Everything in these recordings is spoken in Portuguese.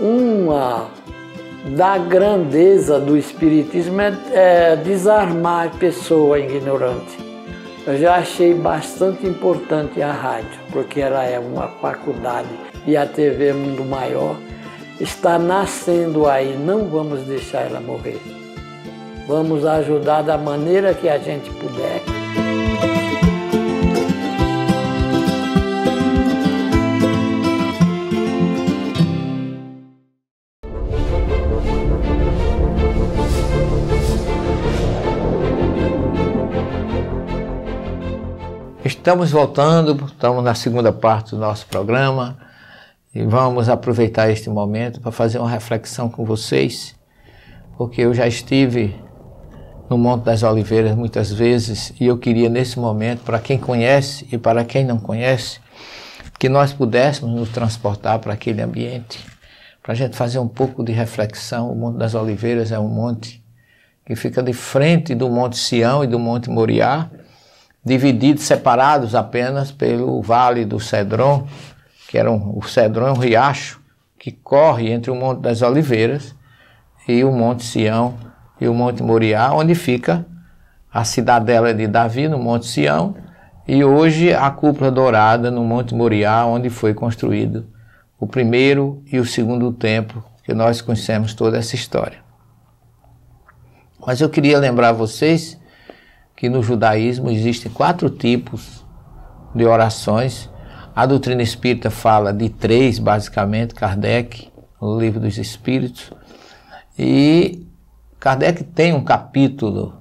uma da grandeza do Espiritismo é, é desarmar a pessoa ignorante. Eu já achei bastante importante a rádio, porque ela é uma faculdade e a TV é maior. Está nascendo aí, não vamos deixar ela morrer. Vamos ajudar da maneira que a gente puder. Estamos voltando, estamos na segunda parte do nosso programa e vamos aproveitar este momento para fazer uma reflexão com vocês, porque eu já estive no Monte das Oliveiras muitas vezes e eu queria nesse momento, para quem conhece e para quem não conhece, que nós pudéssemos nos transportar para aquele ambiente, para a gente fazer um pouco de reflexão. O Monte das Oliveiras é um monte que fica de frente do Monte Sião e do Monte Moriá divididos, separados apenas pelo Vale do Cedron, que era um, o Cedron é um riacho que corre entre o Monte das Oliveiras e o Monte Sião e o Monte Moriá, onde fica a cidadela de Davi no Monte Sião e hoje a cúpula dourada no Monte Moriá, onde foi construído o primeiro e o segundo templo, que nós conhecemos toda essa história. Mas eu queria lembrar vocês que no judaísmo existem quatro tipos de orações. A doutrina espírita fala de três, basicamente, Kardec, o livro dos Espíritos. E Kardec tem um capítulo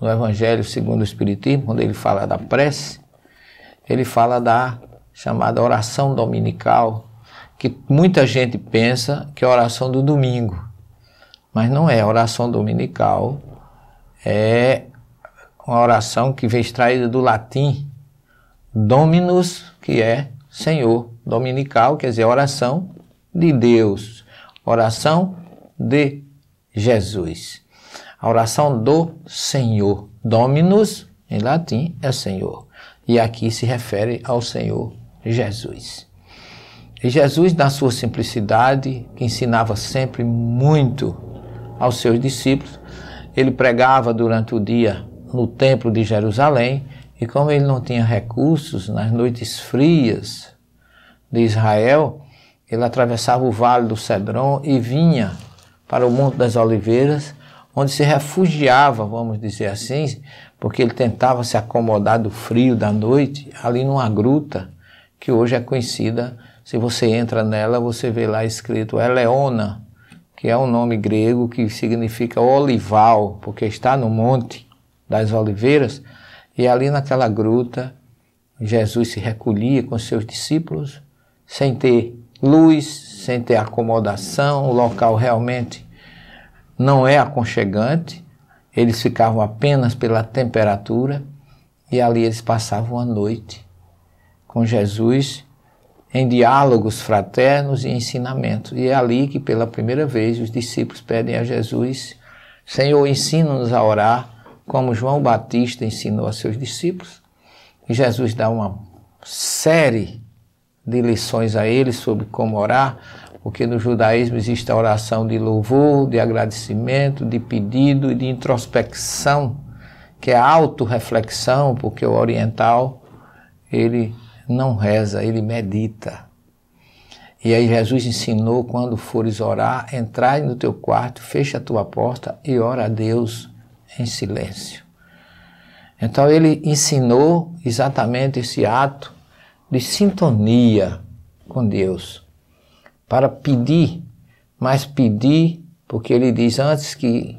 no Evangelho segundo o Espiritismo, quando ele fala da prece, ele fala da chamada oração dominical, que muita gente pensa que é a oração do domingo, mas não é. A oração dominical é uma oração que vem extraída do latim Dominus, que é Senhor, dominical, quer dizer, oração de Deus, oração de Jesus. A oração do Senhor, Dominus, em latim, é Senhor. E aqui se refere ao Senhor Jesus. E Jesus, na sua simplicidade, que ensinava sempre muito aos seus discípulos, ele pregava durante o dia no templo de Jerusalém, e como ele não tinha recursos nas noites frias de Israel, ele atravessava o vale do Cedron e vinha para o Monte das Oliveiras, onde se refugiava, vamos dizer assim, porque ele tentava se acomodar do frio da noite, ali numa gruta que hoje é conhecida. Se você entra nela, você vê lá escrito Eleona, que é um nome grego que significa olival, porque está no monte das Oliveiras, e ali naquela gruta Jesus se recolhia com seus discípulos, sem ter luz, sem ter acomodação, o local realmente não é aconchegante, eles ficavam apenas pela temperatura e ali eles passavam a noite com Jesus em diálogos fraternos e ensinamentos. E é ali que pela primeira vez os discípulos pedem a Jesus: Senhor, ensina-nos a orar como João Batista ensinou a seus discípulos. E Jesus dá uma série de lições a eles sobre como orar, porque no judaísmo existe a oração de louvor, de agradecimento, de pedido e de introspecção, que é autorreflexão, porque o oriental ele não reza, ele medita. E aí Jesus ensinou quando fores orar, entrai no teu quarto, fecha a tua porta e ora a Deus em silêncio. Então ele ensinou exatamente esse ato de sintonia com Deus, para pedir, mas pedir, porque ele diz antes que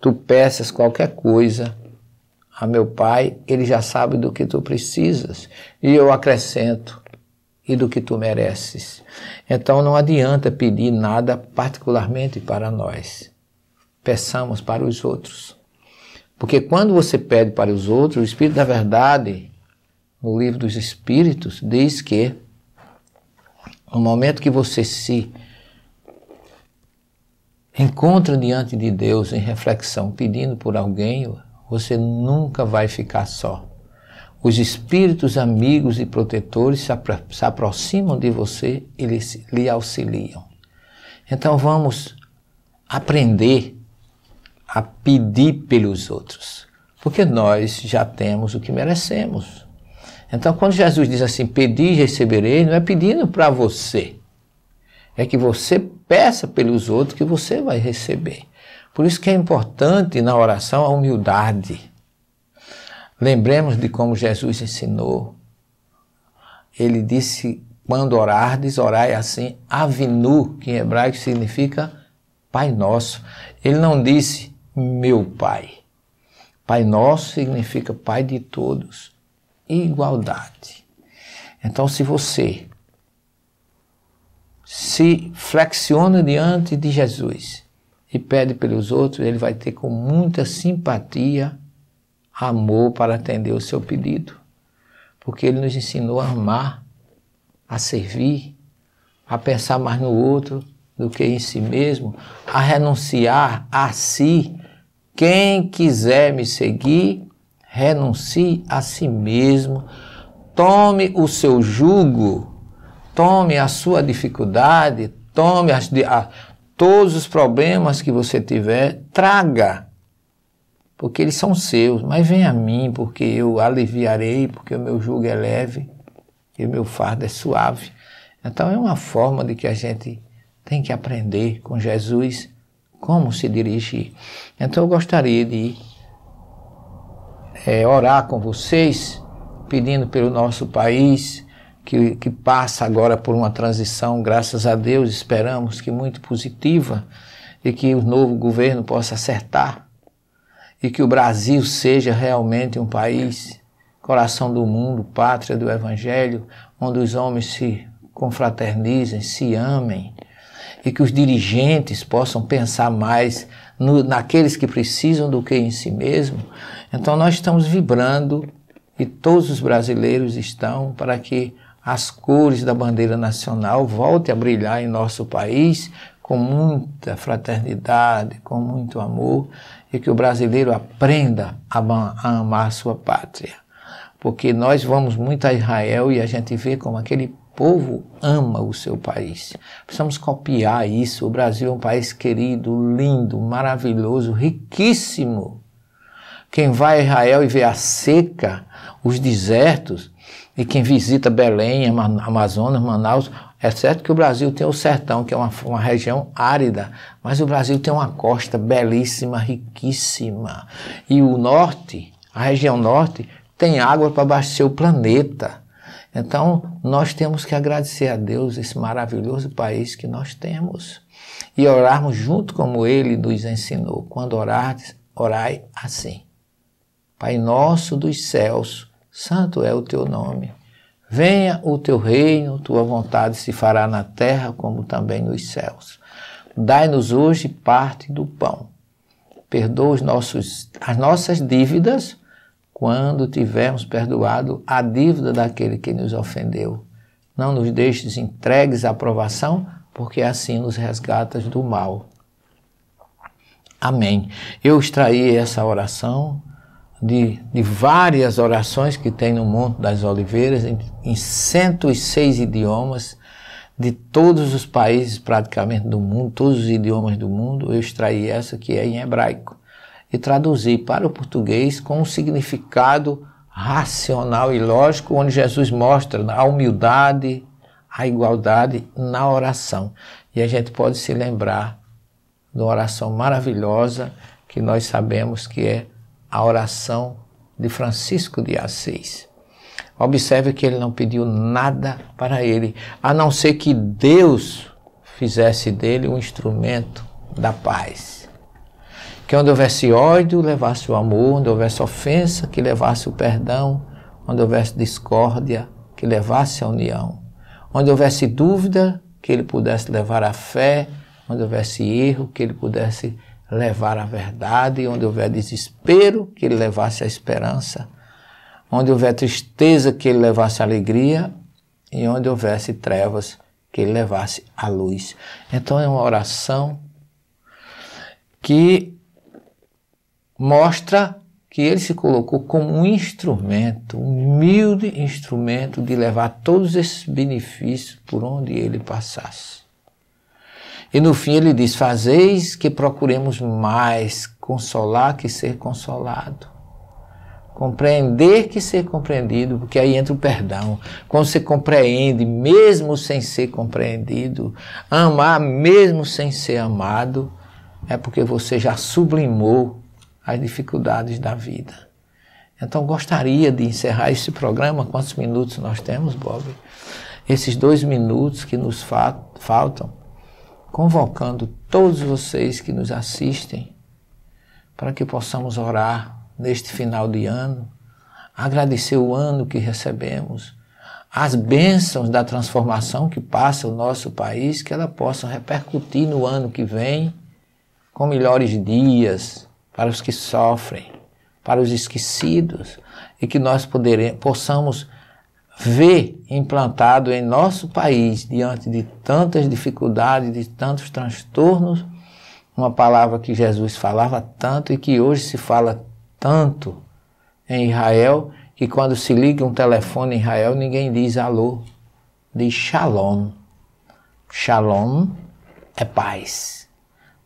tu peças qualquer coisa a meu Pai, ele já sabe do que tu precisas, e eu acrescento, e do que tu mereces. Então não adianta pedir nada particularmente para nós. Peçamos para os outros. Porque quando você pede para os outros, o Espírito da Verdade, no livro dos Espíritos, diz que no momento que você se encontra diante de Deus em reflexão, pedindo por alguém, você nunca vai ficar só. Os espíritos amigos e protetores se, apro se aproximam de você e lhe, lhe auxiliam. Então vamos aprender a pedir pelos outros, porque nós já temos o que merecemos. Então, quando Jesus diz assim, pedi e receberei, não é pedindo para você, é que você peça pelos outros que você vai receber. Por isso que é importante na oração a humildade. Lembremos de como Jesus ensinou. Ele disse, quando orardes, orai assim, avinu, que em hebraico significa Pai Nosso. Ele não disse, meu Pai. Pai nosso significa Pai de todos, igualdade. Então, se você se flexiona diante de Jesus e pede pelos outros, ele vai ter com muita simpatia, amor para atender o seu pedido, porque ele nos ensinou a amar, a servir, a pensar mais no outro do que em si mesmo, a renunciar a si quem quiser me seguir, renuncie a si mesmo, tome o seu jugo, tome a sua dificuldade, tome as, a, todos os problemas que você tiver, traga, porque eles são seus, mas venha a mim, porque eu aliviarei, porque o meu jugo é leve e o meu fardo é suave. Então é uma forma de que a gente tem que aprender com Jesus como se dirigir. Então eu gostaria de é, orar com vocês, pedindo pelo nosso país, que, que passa agora por uma transição, graças a Deus, esperamos que muito positiva, e que o novo governo possa acertar, e que o Brasil seja realmente um país, coração do mundo, pátria do Evangelho, onde os homens se confraternizem, se amem, e que os dirigentes possam pensar mais no, naqueles que precisam do que em si mesmo. Então nós estamos vibrando e todos os brasileiros estão para que as cores da bandeira nacional voltem a brilhar em nosso país com muita fraternidade, com muito amor e que o brasileiro aprenda a, a amar a sua pátria. Porque nós vamos muito a Israel e a gente vê como aquele povo ama o seu país. Precisamos copiar isso. O Brasil é um país querido, lindo, maravilhoso, riquíssimo. Quem vai a Israel e vê a seca, os desertos, e quem visita Belém, Amazonas, Manaus, é certo que o Brasil tem o sertão, que é uma, uma região árida, mas o Brasil tem uma costa belíssima, riquíssima. E o norte, a região norte, tem água para abastecer o planeta. Então, nós temos que agradecer a Deus esse maravilhoso país que nós temos e orarmos junto como ele nos ensinou. Quando orares, orai assim. Pai nosso dos céus, santo é o teu nome. Venha o teu reino, tua vontade se fará na terra como também nos céus. Dai-nos hoje parte do pão. Perdoa nossos, as nossas dívidas, quando tivermos perdoado a dívida daquele que nos ofendeu. Não nos deixes entregues à provação, porque assim nos resgatas do mal. Amém. Eu extraí essa oração de, de várias orações que tem no Monte das Oliveiras, em, em 106 idiomas, de todos os países praticamente do mundo, todos os idiomas do mundo, eu extraí essa que é em hebraico e traduzir para o português com um significado racional e lógico, onde Jesus mostra a humildade, a igualdade na oração. E a gente pode se lembrar de uma oração maravilhosa que nós sabemos que é a oração de Francisco de Assis. Observe que ele não pediu nada para ele, a não ser que Deus fizesse dele um instrumento da paz. Que onde houvesse ódio, levasse o amor, onde houvesse ofensa, que levasse o perdão, onde houvesse discórdia, que levasse a união, onde houvesse dúvida, que ele pudesse levar a fé, onde houvesse erro, que ele pudesse levar a verdade, onde houver desespero, que ele levasse a esperança, onde houver tristeza, que ele levasse a alegria, e onde houvesse trevas, que ele levasse a luz. Então é uma oração que mostra que ele se colocou como um instrumento, um humilde instrumento de levar todos esses benefícios por onde ele passasse. E no fim ele diz: Fazeis que procuremos mais consolar que ser consolado, compreender que ser compreendido, porque aí entra o perdão. Quando você compreende, mesmo sem ser compreendido, amar, mesmo sem ser amado, é porque você já sublimou as dificuldades da vida. Então, gostaria de encerrar esse programa. Quantos minutos nós temos, Bob? Esses dois minutos que nos fa faltam, convocando todos vocês que nos assistem para que possamos orar neste final de ano, agradecer o ano que recebemos, as bênçãos da transformação que passa o nosso país, que ela possa repercutir no ano que vem com melhores dias, para os que sofrem, para os esquecidos, e que nós poderemos, possamos ver implantado em nosso país, diante de tantas dificuldades, de tantos transtornos, uma palavra que Jesus falava tanto e que hoje se fala tanto em Israel, que quando se liga um telefone em Israel, ninguém diz alô, diz shalom. Shalom é paz.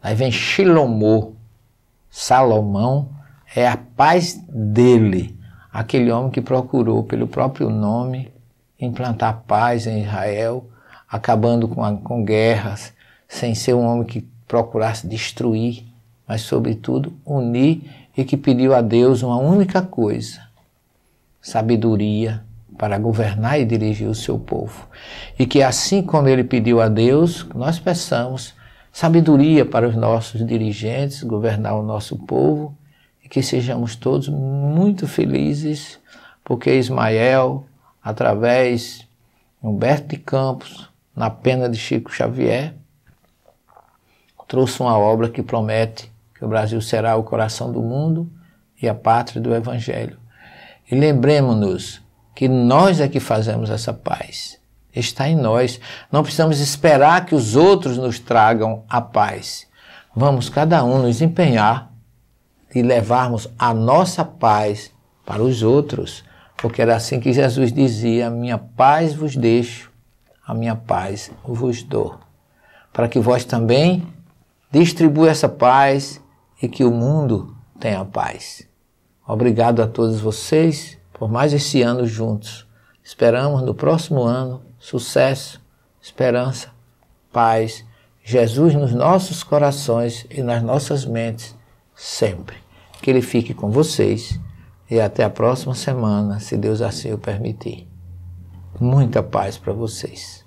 Aí vem shilomô, Salomão é a paz dele, aquele homem que procurou pelo próprio nome implantar paz em Israel, acabando com, a, com guerras, sem ser um homem que procurasse destruir, mas sobretudo unir e que pediu a Deus uma única coisa: sabedoria para governar e dirigir o seu povo. E que assim como ele pediu a Deus, nós peçamos sabedoria para os nossos dirigentes, governar o nosso povo, e que sejamos todos muito felizes, porque Ismael, através de Humberto de Campos, na pena de Chico Xavier, trouxe uma obra que promete que o Brasil será o coração do mundo e a pátria do Evangelho. E lembremos-nos que nós é que fazemos essa paz está em nós. Não precisamos esperar que os outros nos tragam a paz. Vamos cada um nos empenhar e levarmos a nossa paz para os outros, porque era assim que Jesus dizia: Minha paz vos deixo, a minha paz vos dou. Para que vós também distribua essa paz e que o mundo tenha paz. Obrigado a todos vocês por mais esse ano juntos. Esperamos no próximo ano sucesso, esperança, paz, Jesus nos nossos corações e nas nossas mentes sempre. Que Ele fique com vocês e até a próxima semana, se Deus assim o permitir. Muita paz para vocês.